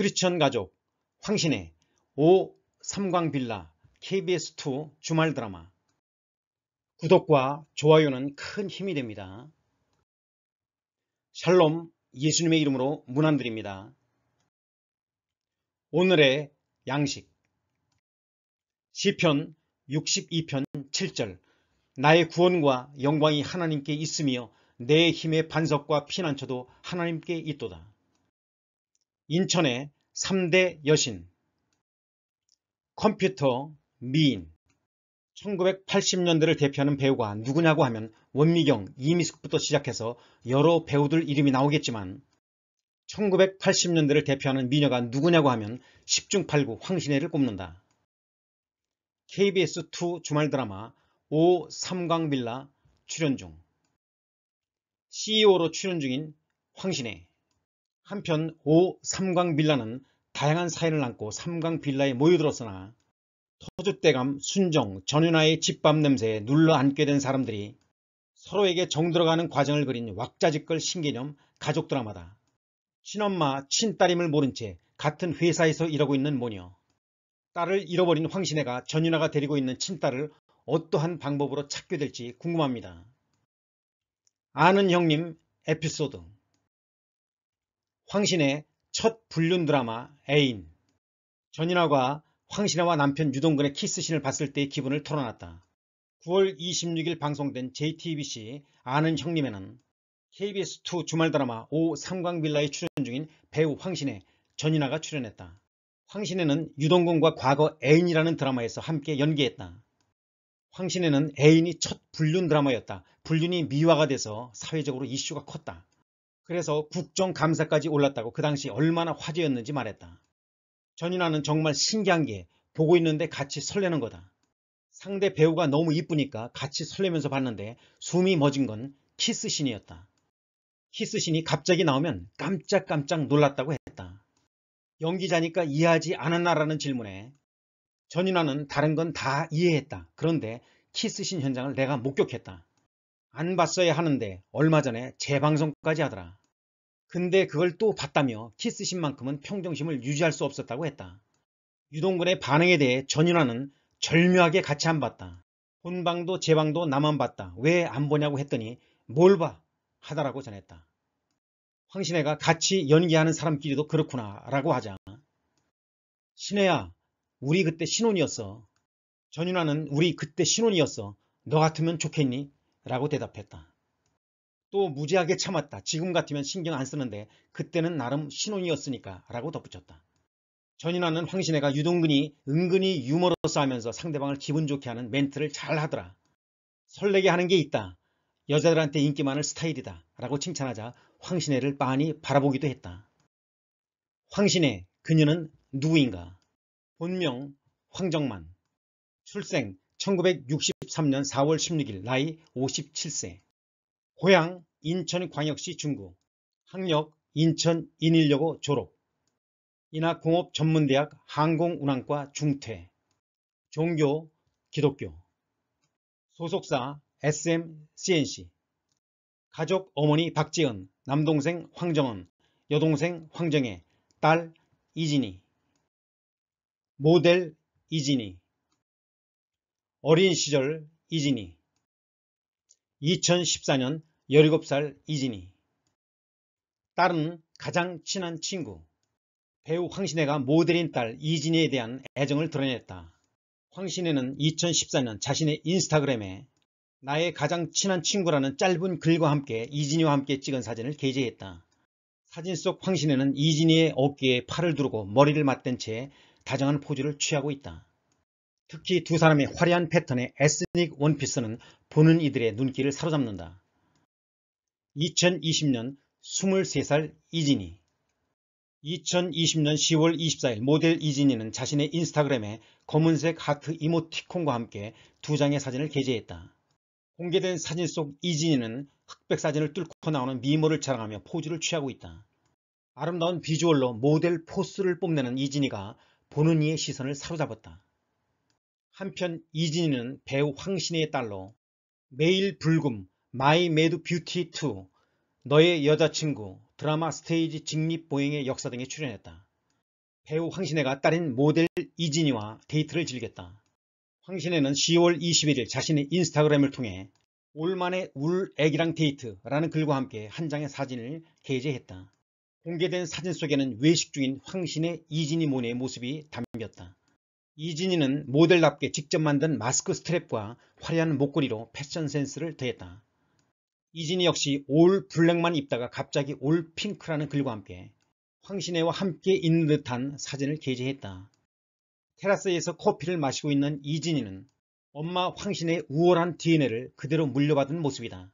크리스천 가족, 황신의 오 삼광빌라 KBS2 주말 드라마 구독과 좋아요는 큰 힘이 됩니다. 샬롬 예수님의 이름으로 문안드립니다. 오늘의 양식 시편 62편 7절 나의 구원과 영광이 하나님께 있으며 내 힘의 반석과 피난처도 하나님께 있도다. 인천의 3대 여신 컴퓨터 미인 1980년대를 대표하는 배우가 누구냐고 하면 원미경, 이미숙부터 시작해서 여러 배우들 이름이 나오겠지만 1980년대를 대표하는 미녀가 누구냐고 하면 10중 8구 황신혜를 꼽는다. KBS2 주말 드라마 5 3광빌라 출연 중 CEO로 출연 중인 황신혜 한편 5. 삼광 빌라는 다양한 사연을 안고 삼광 빌라에 모여들었으나 터줏대감, 순정, 전윤아의 집밥 냄새에 눌러 앉게 된 사람들이 서로에게 정들어가는 과정을 그린 왁자지껄 신개념 가족 드라마다. 친엄마, 친딸임을 모른 채 같은 회사에서 일하고 있는 모녀. 딸을 잃어버린 황신혜가 전윤아가 데리고 있는 친딸을 어떠한 방법으로 찾게 될지 궁금합니다. 아는 형님 에피소드 황신의 첫 불륜 드라마 애인 전인아가 황신아와 남편 유동근의 키스신을 봤을 때의 기분을 털어놨다. 9월 26일 방송된 JTBC 아는 형님에는 KBS2 주말 드라마 오 삼광빌라에 출연 중인 배우 황신혜, 전인아가 출연했다. 황신혜는 유동근과 과거 애인이라는 드라마에서 함께 연기했다. 황신혜는 애인이 첫 불륜 드라마였다. 불륜이 미화가 돼서 사회적으로 이슈가 컸다. 그래서 국정감사까지 올랐다고 그 당시 얼마나 화제였는지 말했다. 전인아는 정말 신기한 게 보고 있는데 같이 설레는 거다. 상대 배우가 너무 이쁘니까 같이 설레면서 봤는데 숨이 멎은 건 키스신이었다. 키스신이 갑자기 나오면 깜짝깜짝 놀랐다고 했다. 연기자니까 이해하지 않았나라는 질문에 전인아는 다른 건 다 이해했다. 그런데 키스신 현장을 내가 목격했다. 안 봤어야 하는데 얼마 전에 재방송까지 하더라. 근데 그걸 또 봤다며 키스신만큼은 평정심을 유지할 수 없었다고 했다. 유동근의 반응에 대해 전윤아는 절묘하게 같이 안 봤다. 본방도 제방도 나만 봤다. 왜 안 보냐고 했더니 뭘 봐? 하다라고 전했다. 황신혜가 같이 연기하는 사람끼리도 그렇구나 라고 하자. 신혜야 우리 그때 신혼이었어. 전윤아는 우리 그때 신혼이었어. 너 같으면 좋겠니? 라고 대답했다. 또 무지하게 참았다. 지금 같으면 신경 안 쓰는데 그때는 나름 신혼이었으니까 라고 덧붙였다. 전인환는 황신혜가 유동근이 은근히 유머러스 하면서 상대방을 기분 좋게 하는 멘트를 잘 하더라. 설레게 하는 게 있다. 여자들한테 인기 많을 스타일이다. 라고 칭찬하자 황신혜를 빤히 바라보기도 했다. 황신혜, 그녀는 누구인가? 본명 황정만. 출생 1963년 4월 16일 나이 57세. 고향 인천광역시 중구 학력 인천 인일여고 졸업 인하공업 전문대학 항공운항과 중퇴 종교 기독교 소속사 SM CNC 가족 어머니 박지은 남동생 황정은 여동생 황정혜 딸 이진희 모델 이진희 어린 시절 이진희 2014년 17살 이진이 딸은 가장 친한 친구 배우 황신혜가 모델인 딸 이진이에 대한 애정을 드러냈다. 황신혜는 2014년 자신의 인스타그램에 나의 가장 친한 친구라는 짧은 글과 함께 이진이와 함께 찍은 사진을 게재했다. 사진 속 황신혜는 이진이의 어깨에 팔을 두르고 머리를 맞댄 채 다정한 포즈를 취하고 있다. 특히 두 사람의 화려한 패턴의 에스닉 원피스는 보는 이들의 눈길을 사로잡는다. 2020년 23살 이진희 2020년 10월 24일 모델 이진희는 자신의 인스타그램에 검은색 하트 이모티콘과 함께 두 장의 사진을 게재했다. 공개된 사진 속 이진희는 흑백 사진을 뚫고 나오는 미모를 자랑하며 포즈를 취하고 있다. 아름다운 비주얼로 모델 포스를 뽐내는 이진희가 보는 이의 시선을 사로잡았다. 한편 이진희는 배우 황신혜의 딸로 매일 불금 마이 매드 뷰티 2, 너의 여자친구, 드라마 스테이지 직립보행의 역사 등에 출연했다. 배우 황신혜가 딸인 모델 이진이와 데이트를 즐겼다. 황신혜는 10월 21일 자신의 인스타그램을 통해 올만의 울 애기랑 데이트라는 글과 함께 한 장의 사진을 게재했다. 공개된 사진 속에는 외식 중인 황신혜 이진이 모네의 모습이 담겼다. 이진이는 모델답게 직접 만든 마스크 스트랩과 화려한 목걸이로 패션 센스를 더했다. 이진희 역시 올 블랙만 입다가 갑자기 올 핑크라는 글과 함께 황신혜와 함께 있는 듯한 사진을 게재했다. 테라스에서 커피를 마시고 있는 이진희는 엄마 황신의 혜 우월한 DNA를 그대로 물려받은 모습이다.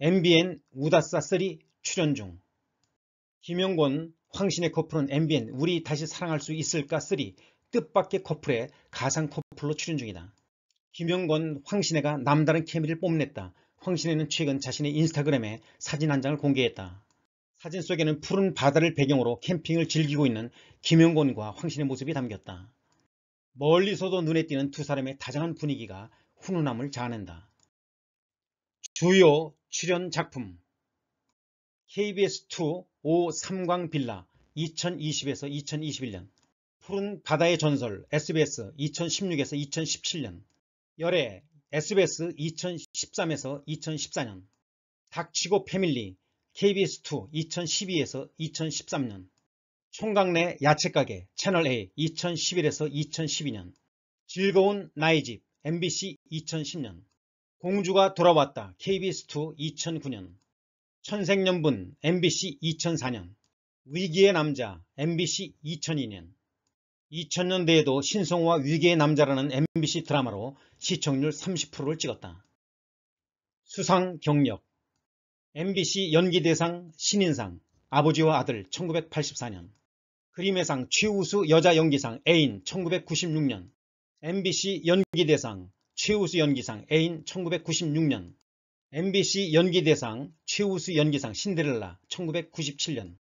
MBN 우다싸3 출연 중 김영권 황신혜 커플은 MBN 우리 다시 사랑할 수 있을까 3 뜻밖의 커플의 가상 커플로 출연 중이다. 김영권 황신혜가 남다른 케미를 뽐냈다. 황신혜는 최근 자신의 인스타그램에 사진 한 장을 공개했다. 사진 속에는 푸른 바다를 배경으로 캠핑을 즐기고 있는 김영곤과 황신혜 모습이 담겼다. 멀리서도 눈에 띄는 두 사람의 다정한 분위기가 훈훈함을 자아낸다. 주요 출연 작품 KBS2 5삼광 빌라 2020에서 2021년 푸른 바다의 전설 SBS 2016에서 2017년 열애 SBS 2017 2013에서 2014년 닥치고 패밀리 KBS2 2012에서 2013년 총각내 야채가게 채널A 2011에서 2012년 즐거운 나의 집 MBC 2010년 공주가 돌아왔다 KBS2 2009년 천생연분 MBC 2004년 위기의 남자 MBC 2002년 2000년대에도 신성우와 위기의 남자라는 MBC 드라마로 시청률 30%를 찍었다. 수상 경력 MBC 연기대상 신인상 아버지와 아들 1984년 그림의 상 최우수 여자 연기상 애인 1996년 MBC 연기대상 최우수 연기상 애인 1996년 MBC 연기대상 최우수 연기상 신데렐라 1997년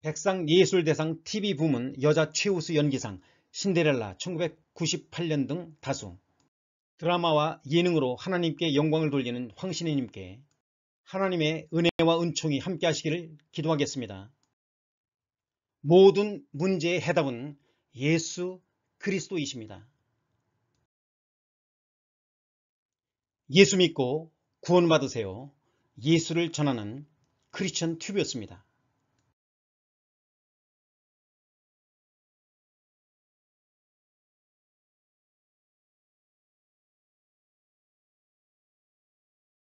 백상예술대상 TV부문 여자 최우수 연기상 신데렐라 1998년 등 다수 드라마와 예능으로 하나님께 영광을 돌리는 황신혜님께 하나님의 은혜와 은총이 함께 하시기를 기도하겠습니다. 모든 문제의 해답은 예수 그리스도이십니다. 예수 믿고 구원받으세요. 예수를 전하는 크리스천 튜브였습니다.